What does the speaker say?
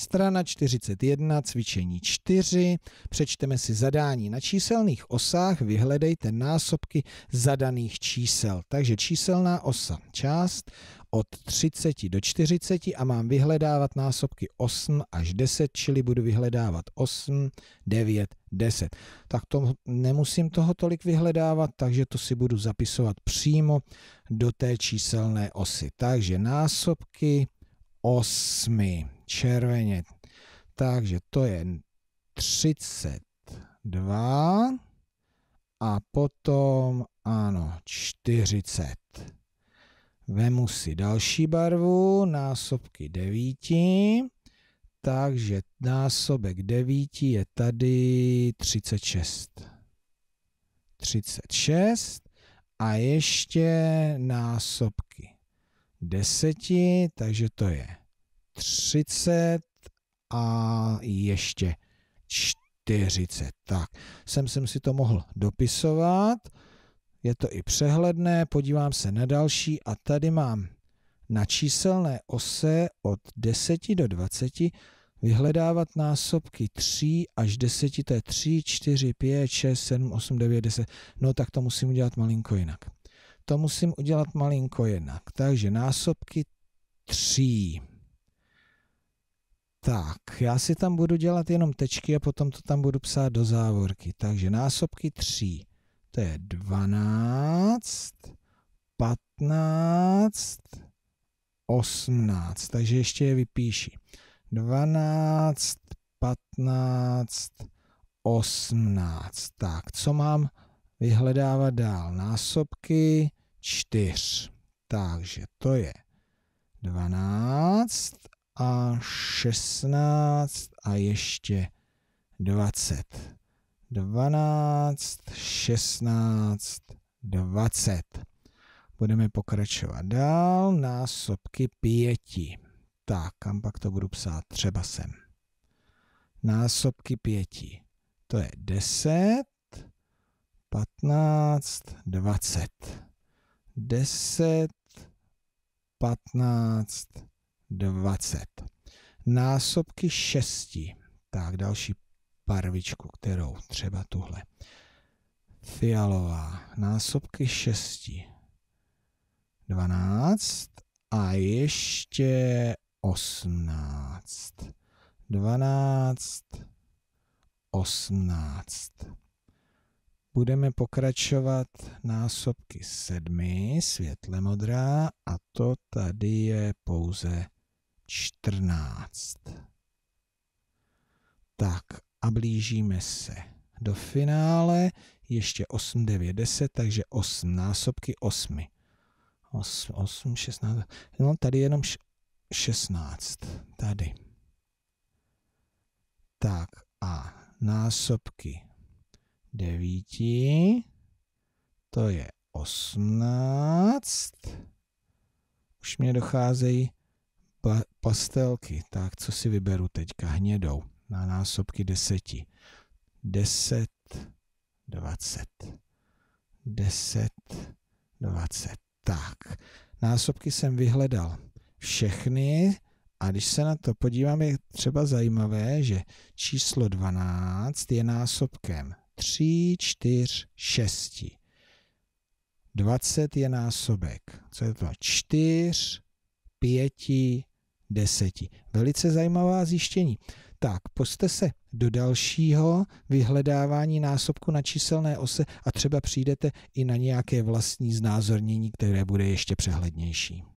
Strana 41, cvičení 4. Přečteme si zadání. Na číselných osách vyhledejte násobky zadaných čísel. Takže číselná osa část od 30 do 40 a mám vyhledávat násobky 8 až 10, čili budu vyhledávat 8, 9, 10. Tak to nemusím toho tolik vyhledávat, takže to si budu zapisovat přímo do té číselné osy. Takže násobky 8. červeně. Takže to je 32 a potom, ano, 40. Vemu si další barvu, násobky 9. Takže násobek 9 je tady 36. 36 a ještě násobky 10, takže to je 30 a ještě 40. Tak, sem jsem si to mohl dopisovat. Je to i přehledné, podívám se na další a tady mám na číselné ose od 10 do 20 vyhledávat násobky 3 až 10, to je 3, 4, 5, 6, 7, 8, 9, 10. No tak to musím udělat malinko jinak to musím udělat malinko jinak. Takže násobky 3. Tak, já si tam budu dělat jenom tečky a potom to tam budu psát do závorky. Takže násobky 3, to je 12, 15, 18. Takže ještě je vypíši. 12, 15, 18. Tak, co mám vyhledávat dál? Násobky čtyř. Takže to je 12 a 16 a ještě 20. 12, 16, 20. Budeme pokračovat dál. Násobky 5. Tak, kam pak to budu psát? Třeba sem. Násobky 5. To je 10, 15, 20. 10, 15, 20. Násobky 6. Tak další barvičku, kterou třeba tuhle. Fialová. Násobky 6. 12 a ještě 18. 12, 18 budeme pokračovat násobky sedmi, světle modrá, a to tady je pouze 14. Tak a blížíme se do finále, ještě 8, 9, 10, takže 8 násobky 8. 8, 8 16, no tady jenom 16, tady. Tak a násobky devíti, to je osmnáct. Už mě docházejí pastelky. Tak, co si vyberu teďka? Hnědou na násobky deseti. Deset, dvacet. Deset, dvacet. Tak, násobky jsem vyhledal všechny a když se na to podívám, je třeba zajímavé, že číslo 12 je násobkem 3, 4, 6. 20 je násobek. Co je to? 4, 5, 10. Velice zajímavá zjištění. Tak, poste se do dalšího vyhledávání násobku na číselné ose a třeba přijdete i na nějaké vlastní znázornění, které bude ještě přehlednější.